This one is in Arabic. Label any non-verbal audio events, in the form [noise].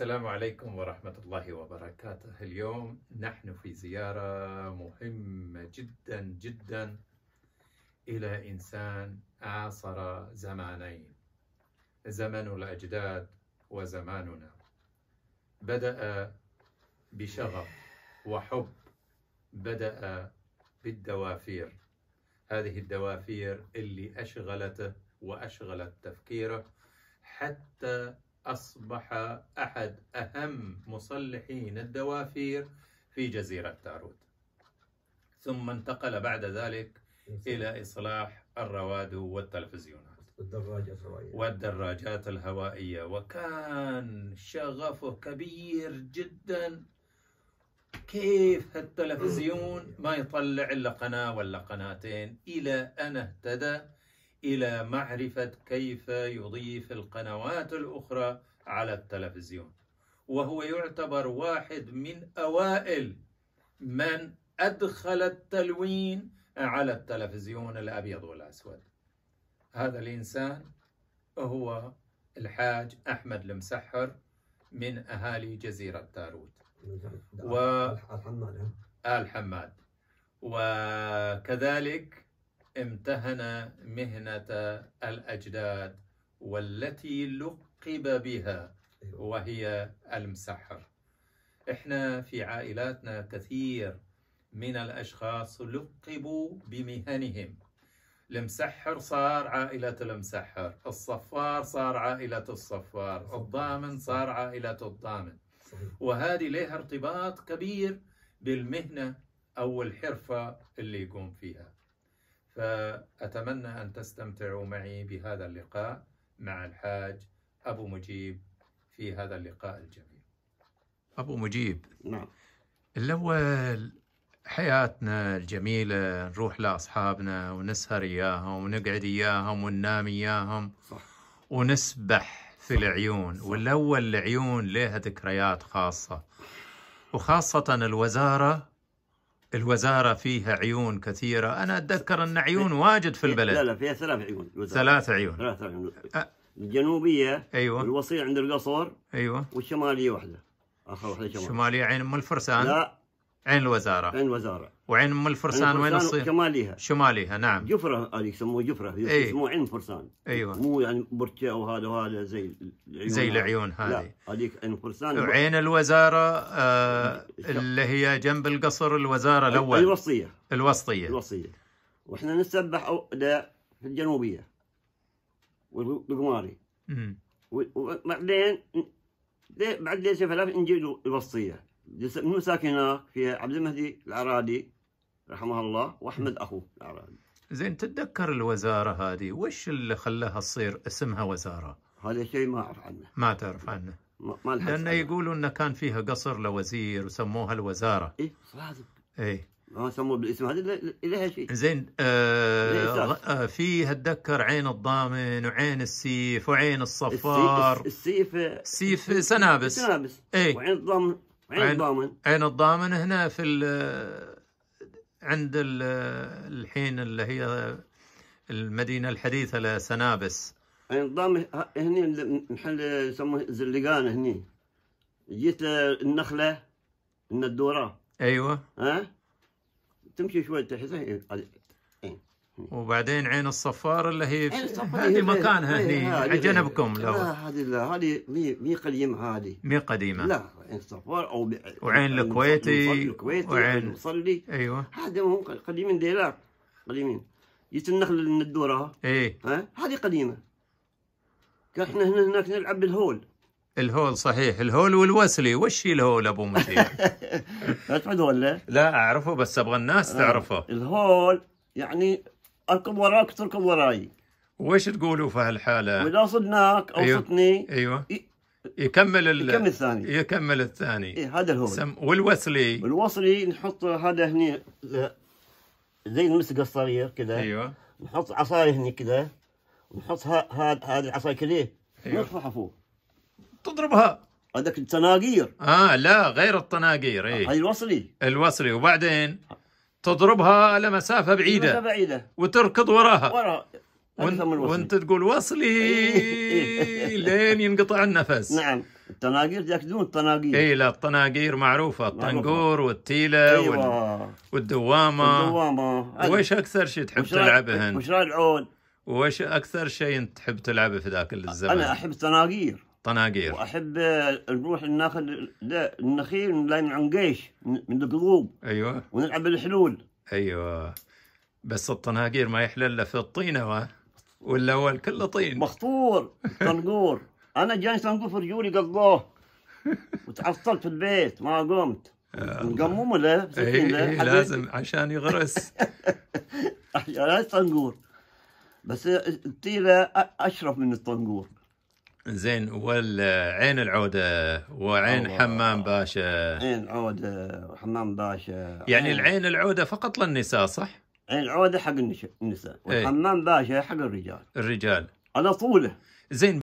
السلام عليكم ورحمة الله وبركاته اليوم نحن في زيارة مهمة جدا جدا إلى إنسان عاصر زمانين زمن الأجداد وزماننا بدأ بشغف وحب بدأ بالدوافير هذه الدوافير اللي أشغلته وأشغلت تفكيره حتى أصبح أحد أهم مصلحين الدوافير في جزيرة تارود ثم انتقل بعد ذلك إلى إصلاح الرواد والتلفزيونات والدراجات الهوائية والدراجات الهوائية وكان شغفه كبير جدا كيف هالتلفزيون ما يطلع إلا قناة ولا قناتين إلى أن اهتدى إلى معرفة كيف يضيف القنوات الأخرى على التلفزيون وهو يعتبر واحد من أوائل من أدخل التلوين على التلفزيون الأبيض والأسود هذا الإنسان هو الحاج أحمد المسحر من أهالي جزيرة تاروت نعم. و... الحماد وكذلك امتهن مهنة الأجداد والتي لقب بها أيوة. وهي المسحر احنا في عائلاتنا كثير من الأشخاص لقبوا بمهنهم المسحر صار عائلة المسحر الصفار صار عائلة الصفار الضامن صار عائلة الضامن وهذه لها ارتباط كبير بالمهنة أو الحرفة اللي يقوم فيها فأتمنى أن تستمتعوا معي بهذا اللقاء مع الحاج أبو مجيب في هذا اللقاء الجميل أبو مجيب نعم الأول حياتنا الجميلة نروح لأصحابنا ونسهر إياهم ونقعد إياهم وننام إياهم صح. ونسبح في صح. العيون صح. والأول العيون لها ذكريات خاصة وخاصة الوزارة الوزارة فيها عيون كثيرة أنا أتذكر أن عيون واجد في البلد لا لا فيها ثلاث عيون الوزارة. ثلاث عيون ثلاث عيون الجنوبية أيوة الوصية عند القصر أيوة والشمالية واحدة آخر واحدة شمالية عين أم الفرسان لا عين الوزاره عين الوزاره وعين ام الفرسان وين الصين؟ شماليها شماليها نعم جفره هذه يسموها جفره إيه. يسموها عين فرسان ايوه مو يعني بركه وهذا وهذا زي العيون زي العيون هذه هذيك عين فرسان وعين الوزاره آه اللي هي جنب القصر الوزاره الاول الوسطيه الوسطيه الوسطيه واحنا نسبح في الجنوبيه والقماري امم وبعدين بعد ليش فلاف نجي الوسطيه مو ساكنة في عبد المهدي العرادي رحمه الله واحمد اخوه العرادي زين تتذكر الوزاره هذه وش اللي خلاها تصير اسمها وزاره؟ هذا شيء ما اعرف عنه ما تعرف عنه ما, ما لانه يقولوا انه كان فيها قصر لوزير وسموها الوزاره اي صادق اي ما آه، سموه بالاسم هذا لها شيء زين آه آه في اتذكر عين الضامن وعين السيف وعين الصفار السيف السيف, السيف سنابس سنابس اي وعين الضامن عين الضامن عين الضامن هنا في ال عند الحين اللي هي المدينه الحديثه لسنابس عين الضامن هني محل يسموه زلقان هني جيت النخله الندوره ايوه ها تمشي شوي تحسها وبعدين عين الصفار اللي هي هذه مكانها هني على جنبكم لا هذه لا هذه مي مي قديمه هذه مي قديمه لا عين الصفار او وعين الكويتي الكويتي وعين المصلي ايوه هذا قديمين ديلاك قديمين جيت النخل الندوره ايه هذه قديمه كان احنا هناك نلعب بالهول الهول صحيح الهول والوسلي وش الهول ابو مشير تعرفه ولا لا اعرفه بس ابغى الناس آه. تعرفه الهول يعني اركض وراك تركض وراي وش تقولوا في هالحاله؟ واذا صدناك او أيوه. صدني ايوه يكمل ال... يكمل الثاني يكمل الثاني اي هذا الهول سم... والوصلي والوصلي نحط هذا هني زي المسك الصغير كذا ايوه نحط عصاي هني كذا ونحط هذا هذا العصاي كذا أيوه. نرفعها فوق تضربها هذاك التناقير اه لا غير الطناقير اي هاي الوصلي الوصلي وبعدين تضربها على مسافة بعيدة مسافة بعيدة وتركض وراها وراها وانت, وانت تقول وصلي إيه. لين ينقطع النفس نعم الطناقير دون إيه، التناقير اي لا الطناقير معروفه الطنقور والتيله أيوة. وال... والدوامه الدوامه وش اكثر شيء تحب وشرا... تلعبهن؟ وش العود؟ وش اكثر شيء تحب تلعبه في ذاك الزمن؟ انا احب الطناقير طناقير واحب نروح ناخذ النخيل نلاقي من عنقيش من القلوب ايوه ونلعب بالحلول ايوه بس الطناقير ما يحلى الا في الطينه ولا هو الكل طين مخطور طنقور [laughs] انا جاني طنقور في رجولي قضوه وتعطلت في البيت ما قمت آه. مقموم اي لازم عشان يغرس [laughs] عشان طنقور بس التيله اشرف من الطنقور زين والعين العوده وعين الله. حمام باشا عين عوده وحمام باشا يعني عين. العين العوده فقط للنساء صح؟ عين العوده حق النساء إيه. والحمام باشا حق الرجال الرجال على طوله زين